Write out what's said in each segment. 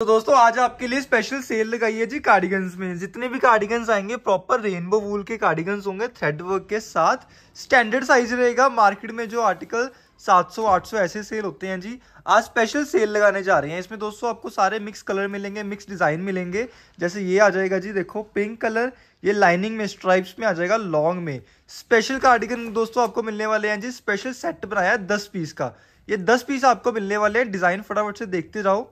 तो दोस्तों आज आपके लिए स्पेशल सेल लगाई है जी कार्डिगन्स में जितने भी कार्डिगन्स आएंगे प्रॉपर रेनबो वूल के कार्डिगन्स होंगे थ्रेड वर्क के साथ स्टैंडर्ड साइज रहेगा मार्केट में जो आर्टिकल 700-800 ऐसे सेल होते हैं जी आज स्पेशल सेल लगाने जा रहे हैं इसमें दोस्तों आपको सारे मिक्स कलर मिलेंगे मिक्स डिज़ाइन मिलेंगे जैसे ये आ जाएगा जी देखो पिंक कलर ये लाइनिंग में स्ट्राइप्स में आ जाएगा लॉन्ग में स्पेशल कार्डिगन दोस्तों आपको मिलने वाले हैं जी स्पेशल सेट बनाया है दस पीस का ये दस पीस आपको मिलने वाले हैं डिज़ाइन फटाफट से देखते जाओ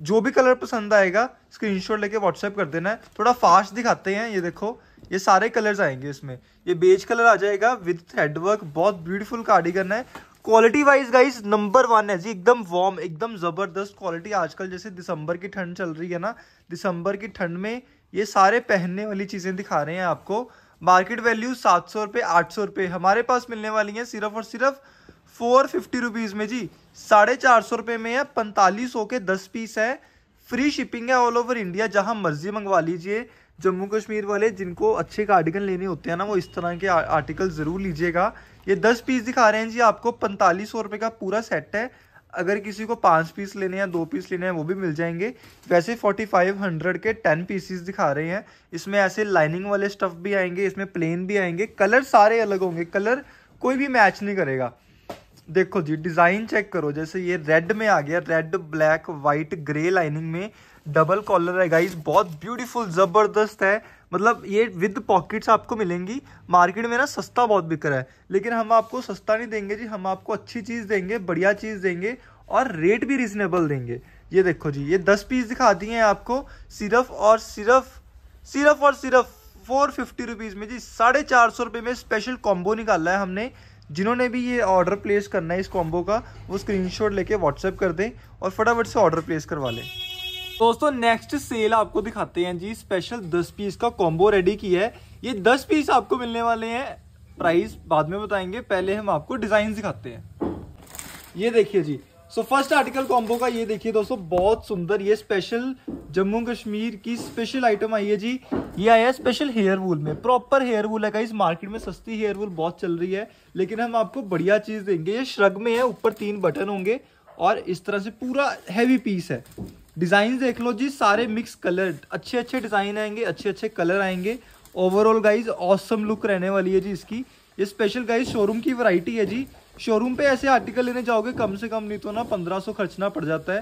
जो भी कलर पसंद आएगा स्क्रीनशॉट लेके व्हाट्सएप कर देना है थोड़ा फास्ट दिखाते हैं ये देखो ये सारे कलर्स आएंगे इसमें ये बेज कलर आ जाएगा विद हेडवर्क बहुत ब्यूटीफुल कार्डिगन है quality wise guys number one है जी एकदम वार्म एकदम ज़बरदस्त क्वालिटी आजकल जैसे दिसंबर की ठंड चल रही है ना दिसंबर की ठंड में ये सारे पहनने वाली चीज़ें दिखा रहे हैं आपको मार्केट वैल्यू सात सौ रुपये आठ सौ रुपये हमारे पास मिलने वाली हैं सिर्फ और सिर्फ फोर फिफ्टी रुपीज़ में जी साढ़े चार सौ रुपये में है पैंतालीस सौ के दस पीस है फ्री शिपिंग है ऑल ओवर इंडिया जहाँ मर्जी मंगवा लीजिए जम्मू कश्मीर वाले जिनको अच्छे कार्डिगन लेने होते हैं ना वो इस तरह के आर्टिकल ज़रूर लीजिएगा ये दस पीस दिखा रहे हैं जी आपको पैंतालीस सौ रुपये का पूरा सेट है अगर किसी को पाँच पीस लेने हैं दो पीस लेने हैं वो भी मिल जाएंगे वैसे फोर्टी फाइव हंड्रेड के टेन पीसीस दिखा रहे हैं इसमें ऐसे लाइनिंग वाले स्टफ़ भी आएंगे इसमें प्लेन भी आएंगे कलर सारे अलग होंगे कलर कोई भी मैच नहीं करेगा देखो जी डिज़ाइन चेक करो जैसे ये रेड में आ गया red black white grey lining में डबल कॉलर है गाइस बहुत ब्यूटीफुल ज़बरदस्त है मतलब ये विद पॉकेट्स आपको मिलेंगी मार्केट में ना सस्ता बहुत बिक रहा है लेकिन हम आपको सस्ता नहीं देंगे जी हम आपको अच्छी चीज़ देंगे बढ़िया चीज़ देंगे और रेट भी रिजनेबल देंगे ये देखो जी ये दस पीस दिखाती हैं आपको सिर्फ और सिर्फ सिर्फ और सिर्फ फोर फिफ्टी रुपीज़ में जी साढ़े चार सौ रुपये में स्पेशल कॉम्बो निकाला है हमने जिन्होंने भी ये ऑर्डर प्लेस करना है इस कॉम्बो का वो स्क्रीनशॉट लेके व्हाट्सएप कर दें और फटाफट से ऑर्डर प्लेस करवा लें दोस्तों नेक्स्ट सेल आपको दिखाते हैं जी स्पेशल 10 पीस का कॉम्बो रेडी किया है ये 10 पीस आपको मिलने वाले हैं प्राइस बाद में बताएंगे पहले हम आपको डिज़ाइन दिखाते हैं ये देखिए जी सो फर्स्ट आर्टिकल कॉम्बो का ये देखिए दोस्तों बहुत सुंदर ये स्पेशल जम्मू कश्मीर की स्पेशल आइटम आई है जी ये आया स्पेशल हेयर वूल में प्रॉपर हेयर वूल है इस मार्केट में सस्ती हेयर वूल बहुत चल रही है लेकिन हम आपको बढ़िया चीज़ देंगे ये श्रग में है ऊपर तीन बटन होंगे और इस तरह से पूरा हैवी पीस है डिज़ाइन देख लो जी सारे मिक्स कलर अच्छे अच्छे डिज़ाइन आएंगे अच्छे अच्छे कलर आएंगे ओवरऑल गाइज ऑसम लुक रहने वाली है जी इसकी ये स्पेशल गाइज शोरूम की वैरायटी है जी शोरूम पे ऐसे आर्टिकल लेने जाओगे कम से कम नहीं तो ना पंद्रह सौ खर्चना पड़ जाता है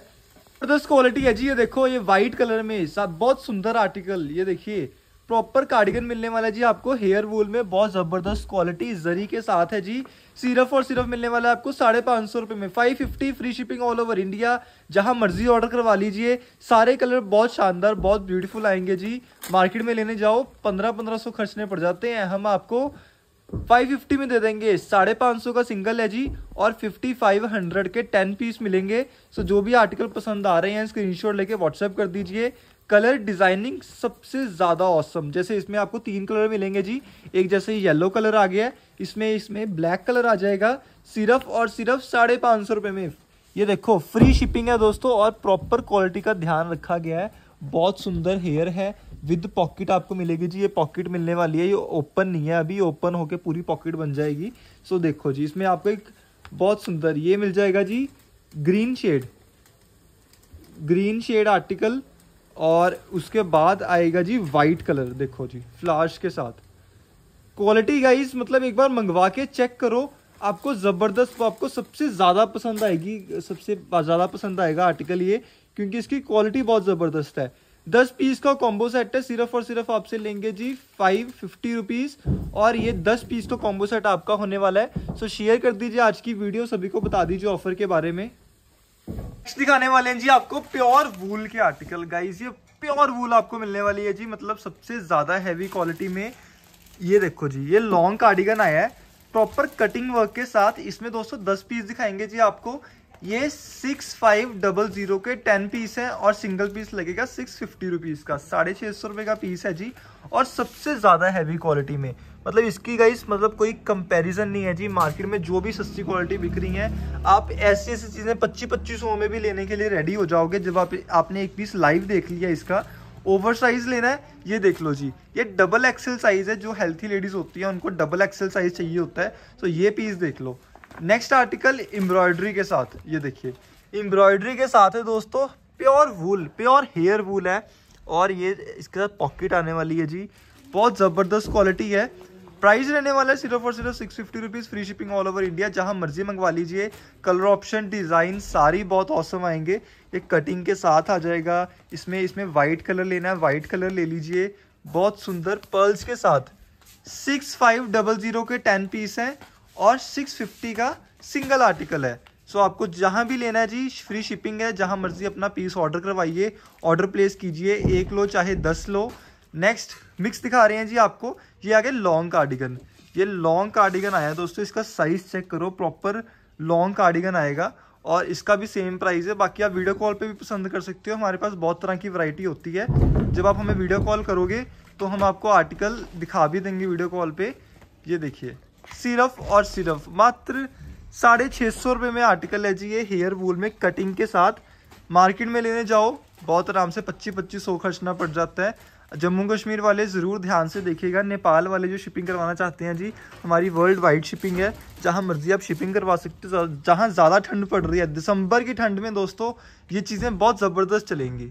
जबरदस्त क्वालिटी है जी ये देखो ये वाइट कलर में साथ बहुत सुंदर आर्टिकल ये देखिए प्रॉपर कार्डिगन मिलने वाला है जी आपको हेयर वूल में बहुत ज़बरदस्त क्वालिटी जरी के साथ है जी सिर्फ और सिर्फ मिलने वाला है आपको साढ़े पाँच सौ रुपये में five fifty free shipping all over India जहां मर्जी ऑर्डर करवा लीजिए सारे कलर बहुत शानदार बहुत ब्यूटीफुल आएंगे जी मार्केट में लेने जाओ पंद्रह पंद्रह सौ खर्चने पड़ जाते हैं हम आपको फाइव फिफ्टी में दे देंगे साढ़े पाँच सौ का सिंगल है जी और फिफ्टी फाइव हंड्रेड के टेन पीस मिलेंगे सो जो भी आर्टिकल पसंद आ रहे हैं स्क्रीनशॉट लेके व्हाट्सएप कर दीजिए कलर डिजाइनिंग सबसे ज़्यादा औसम जैसे इसमें आपको तीन कलर मिलेंगे जी एक जैसे येलो कलर आ गया इसमें इसमें ब्लैक कलर आ जाएगा सिर्फ और सिर्फ साढ़े पाँच सौ रुपये में ये देखो फ्री शिपिंग है दोस्तों और प्रॉपर क्वालिटी का ध्यान रखा गया है बहुत सुंदर हेयर है विद पॉकेट आपको मिलेगी जी ये पॉकेट मिलने वाली है ये ओपन नहीं है अभी ओपन होके पूरी पॉकेट बन जाएगी सो देखो जी इसमें आपको एक बहुत सुंदर ये मिल जाएगा जी green shade green shade article और उसके बाद आएगा जी वाइट कलर देखो जी फ्लाश के साथ क्वालिटी गाइज मतलब एक बार मंगवा के चेक करो आपको ज़बरदस्त आपको सबसे ज़्यादा पसंद आएगी सबसे ज़्यादा पसंद आएगा आर्टिकल ये क्योंकि इसकी क्वालिटी बहुत ज़बरदस्त है दस पीस का कॉम्बो सेट है सिर्फ और सिर्फ आपसे लेंगे जी फाइव फिफ्टी रुपीज़ और ये दस पीस का कॉम्बो सेट आपका होने वाला है सो शेयर कर दीजिए आज की वीडियो सभी को बता दीजिए ऑफर के बारे में नेक्स्ट दिखाने वाले हैं जी आपको प्योर वूल के आर्टिकल गाइज ये प्योर वूल आपको मिलने वाली है जी मतलब सबसे ज़्यादा हैवी क्वालिटी में ये देखो जी ये लॉन्ग कार्डिगन आया है प्रॉपर कटिंग वर्क के साथ इसमें दोस्तों दस पीस दिखाएंगे जी आपको ये सिक्स फाइव डबल जीरो के टेन पीस है और सिंगल पीस लगेगा सिक्स फिफ्टी रुपीज़ का साढ़े छः सौ रुपये का पीस है जी और सबसे ज़्यादा हैवी क्वालिटी में मतलब इसकी गाइस मतलब कोई कंपैरिजन नहीं है जी मार्केट में जो भी सस्ती क्वालिटी बिक रही है आप ऐसी ऐसी चीज़ें पच्चीस पच्चीस सौ में भी लेने के लिए रेडी हो जाओगे जब आप आपने एक पीस लाइव देख लिया इसका ओवर साइज़ लेना है ये देख लो जी ये डबल एक्सेल साइज़ है जो हेल्थी लेडीज़ होती है उनको डबल एक्सेल साइज़ चाहिए होता है तो ये पीस देख लो नेक्स्ट आर्टिकल एम्ब्रॉयडरी के साथ ये देखिए एम्ब्रॉयडरी के साथ है दोस्तों pure wool pure hair wool है और ये इसके साथ पॉकेट आने वाली है जी बहुत ज़बरदस्त क्वालिटी है प्राइस रहने वाला है सिर्फ और सिर्फ six fifty rupees free shipping all over India जहां मर्जी मंगवा लीजिए कलर ऑप्शन डिज़ाइन सारी बहुत औसम आएंगे ये कटिंग के साथ आ जाएगा इसमें इसमें वाइट कलर लेना है वाइट कलर ले लीजिए बहुत सुंदर पर्ल्स के साथ सिक्स फाइव डबल ज़ीरो के टेन पीस हैं और 650 का सिंगल आर्टिकल है सो आपको जहाँ भी लेना है जी फ्री शिपिंग है जहाँ मर्जी अपना पीस ऑर्डर करवाइए ऑर्डर प्लेस कीजिए एक लो चाहे दस लो नेक्स्ट मिक्स दिखा रहे हैं जी आपको ये आगे लॉन्ग कार्डिगन ये लॉन्ग कार्डिगन आया है दोस्तों इसका साइज़ चेक करो प्रॉपर लॉन्ग कार्डिगन आएगा और इसका भी सेम प्राइस है बाकी आप वीडियो कॉल पे भी पसंद कर सकते हो हमारे पास बहुत तरह की वैरायटी होती है जब आप हमें वीडियो कॉल करोगे तो हम आपको आर्टिकल दिखा भी देंगे वीडियो कॉल पे ये देखिए सिर्फ और सिर्फ मात्र साढ़े छः सौ रुपये में आर्टिकल है जी ये हेयर वूल में कटिंग के साथ मार्केट में लेने जाओ बहुत आराम से पच्चीस पच्चीस सौ खर्चना पड़ जाता है जम्मू कश्मीर वाले ज़रूर ध्यान से देखिएगा नेपाल वाले जो शिपिंग करवाना चाहते हैं जी हमारी वर्ल्ड वाइड शिपिंग है जहाँ मर्जी आप शिपिंग करवा सकते हो जहाँ ज़्यादा ठंड पड़ रही है दिसंबर की ठंड में दोस्तों ये चीज़ें बहुत ज़बरदस्त चलेंगी